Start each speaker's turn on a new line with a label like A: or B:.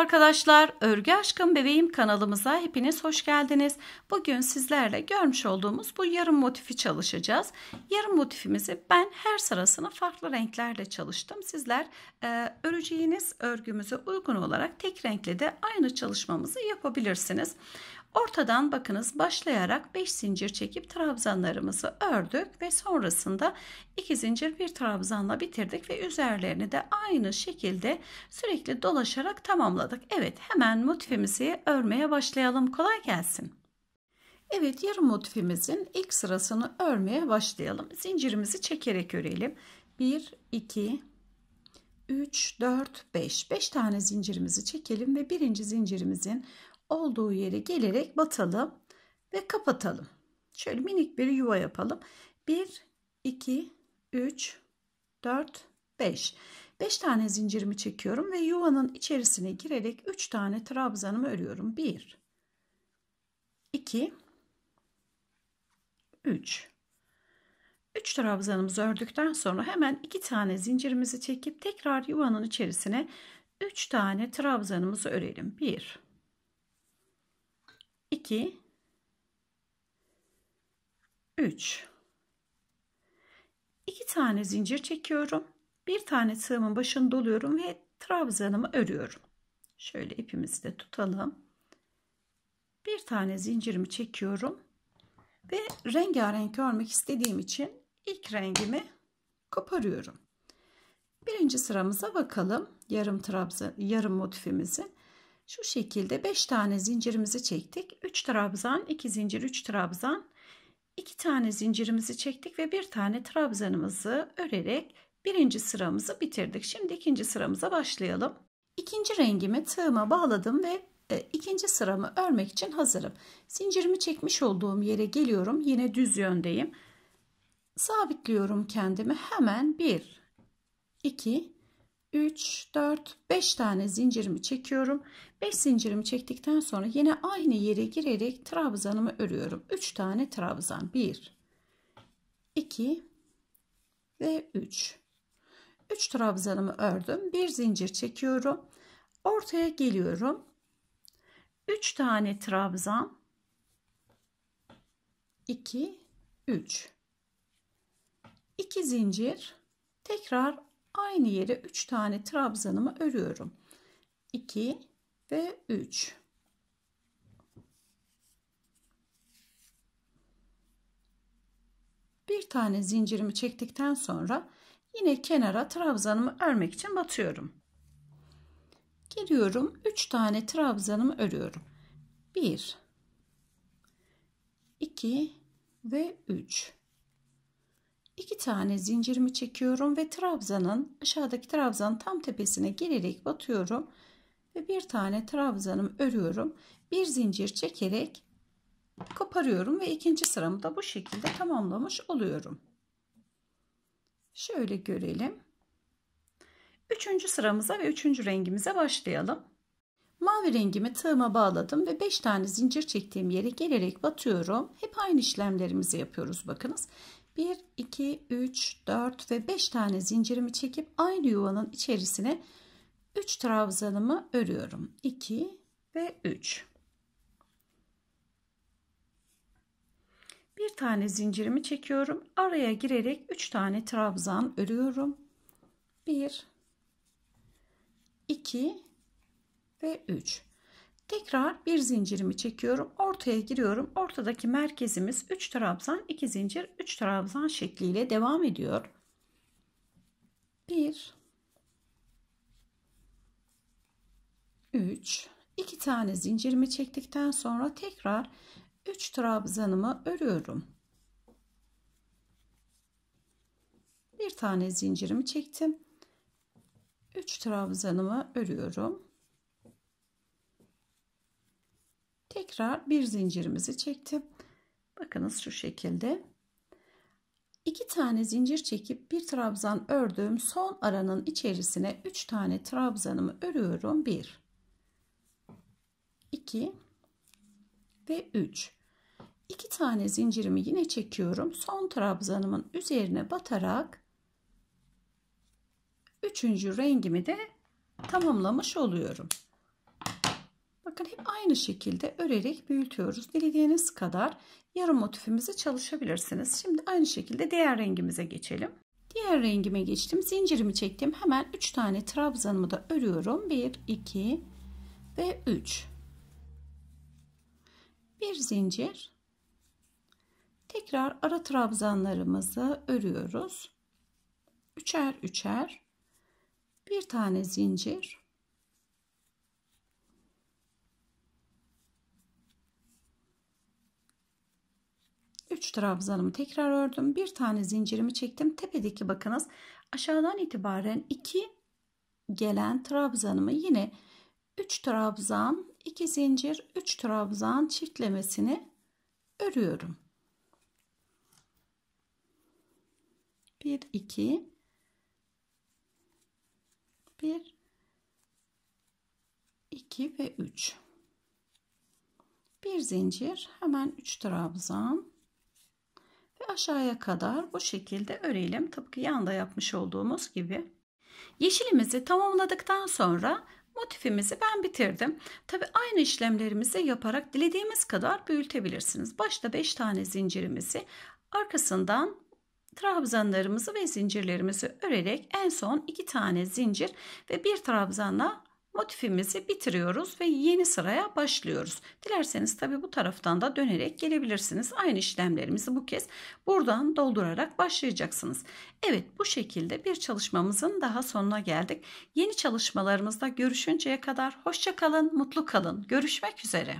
A: arkadaşlar, Örgü Aşkım Bebeğim kanalımıza hepiniz hoş geldiniz. Bugün sizlerle görmüş olduğumuz bu yarım motifi çalışacağız. Yarım motifimizi ben her sırasını farklı renklerle çalıştım. Sizler e, öreceğiniz örgümüze uygun olarak tek renkle de aynı çalışmamızı yapabilirsiniz. Ortadan bakınız başlayarak 5 zincir çekip trabzanlarımızı ördük ve sonrasında 2 zincir bir trabzanla bitirdik ve üzerlerini de aynı şekilde sürekli dolaşarak tamamladık. Evet hemen motifimizi örmeye başlayalım. Kolay gelsin. Evet yarım motifimizin ilk sırasını örmeye başlayalım. Zincirimizi çekerek örelim. 1, 2, 3, 4, 5. 5 tane zincirimizi çekelim ve birinci zincirimizin olduğu yere gelerek batalım ve kapatalım. Şöyle minik bir yuva yapalım. 1, 2, 3, 4, 5. 5 tane zincirimi çekiyorum ve yuvanın içerisine girerek 3 tane trabzanımı örüyorum. 1, 2, 3. 3 trabzanımızı ördükten sonra hemen 2 tane zincirimizi çekip tekrar yuvanın içerisine 3 tane trabzanımızı örelim. 1 2 3 2 tane zincir çekiyorum. Bir tane tığımın başını doluyorum ve trabzanımı örüyorum. Şöyle ipimizi de tutalım. Bir tane zincirimi çekiyorum. Ve rengarenk örmek istediğim için ilk rengimi koparıyorum. Birinci sıramıza bakalım. Yarım trabzan, yarım motifimizin şu şekilde 5 tane zincirimizi çektik. 3 trabzan, 2 zincir, 3 trabzan. 2 tane zincirimizi çektik ve bir tane trabzanımızı örerek birinci sıramızı bitirdik. Şimdi ikinci sıramıza başlayalım. İkinci rengimi tığıma bağladım ve e, ikinci sıramı örmek için hazırım. Zincirimi çekmiş olduğum yere geliyorum. Yine düz yöndeyim. Sabitliyorum kendimi. Hemen 1 2 3, 4, 5 tane zincirimi çekiyorum. 5 zincirimi çektikten sonra yine aynı yere girerek trabzanımı örüyorum. 3 tane trabzan. 1, 2 ve 3. 3 trabzanımı ördüm. Bir zincir çekiyorum. Ortaya geliyorum. 3 tane trabzan. 2, 3. 2 zincir. Tekrar Aynı yere 3 tane trabzanımı örüyorum. 2 ve 3. Bir tane zincirimi çektikten sonra yine kenara trabzanımı örmek için batıyorum. Giriyorum 3 tane trabzanımı örüyorum. 1 2 ve 3 2 tane zincirimi çekiyorum ve trabzanın aşağıdaki trabzanın tam tepesine gelerek batıyorum ve bir tane trabzanımı örüyorum bir zincir çekerek koparıyorum ve ikinci sıramı da bu şekilde tamamlamış oluyorum şöyle görelim üçüncü sıramıza ve üçüncü rengimize başlayalım mavi rengimi tığıma bağladım ve 5 tane zincir çektiğim yere gelerek batıyorum hep aynı işlemlerimizi yapıyoruz bakınız 1, 2, 3, 4 ve 5 tane zincirimi çekip aynı yuvanın içerisine 3 trabzanımı örüyorum. 2 ve 3. Bir tane zincirimi çekiyorum. Araya girerek 3 tane trabzan örüyorum. 1, 2 ve 3. Tekrar bir zincirimi çekiyorum. Ortaya giriyorum. Ortadaki merkezimiz 3 trabzan 2 zincir 3 trabzan şekliyle devam ediyor. 1 3 2 tane zincirimi çektikten sonra tekrar 3 trabzanımı örüyorum. Bir tane zincirimi çektim. 3 trabzanımı örüyorum. tekrar bir zincirimizi çektim bakınız şu şekilde İki tane zincir çekip bir trabzan ördüğüm son aranın içerisine üç tane trabzanımı örüyorum bir iki ve üç. İki tane zincirimi yine çekiyorum son trabzanımın üzerine batarak üçüncü rengimi de tamamlamış oluyorum Bakın hep aynı şekilde örerek büyütüyoruz. Dilediğiniz kadar yarım motifimizi çalışabilirsiniz. Şimdi aynı şekilde diğer rengimize geçelim. Diğer rengime geçtim. Zincirimi çektim. Hemen 3 tane trabzanımı da örüyorum. 1, 2 ve 3. Bir zincir. Tekrar ara trabzanlarımızı örüyoruz. Üçer üçer. Bir tane zincir. 3 trabzanımı tekrar ördüm. Bir tane zincirimi çektim. Tepedeki bakınız aşağıdan itibaren 2 gelen trabzanımı yine 3 trabzan, 2 zincir, 3 trabzan çiftlemesini örüyorum. 1 2 1 2 ve 3 bir zincir hemen 3 trabzan ve aşağıya kadar bu şekilde örelim tıpkı yanda yapmış olduğumuz gibi. Yeşilimizi tamamladıktan sonra motifimizi ben bitirdim. Tabi aynı işlemlerimizi yaparak dilediğimiz kadar büyütebilirsiniz. Başta 5 tane zincirimizi arkasından trabzanlarımızı ve zincirlerimizi örerek en son 2 tane zincir ve 1 trabzanla motifimizi bitiriyoruz ve yeni sıraya başlıyoruz. Dilerseniz tabi bu taraftan da dönerek gelebilirsiniz. Aynı işlemlerimizi bu kez buradan doldurarak başlayacaksınız. Evet bu şekilde bir çalışmamızın daha sonuna geldik. Yeni çalışmalarımızda görüşünceye kadar hoşça kalın, mutlu kalın. Görüşmek üzere.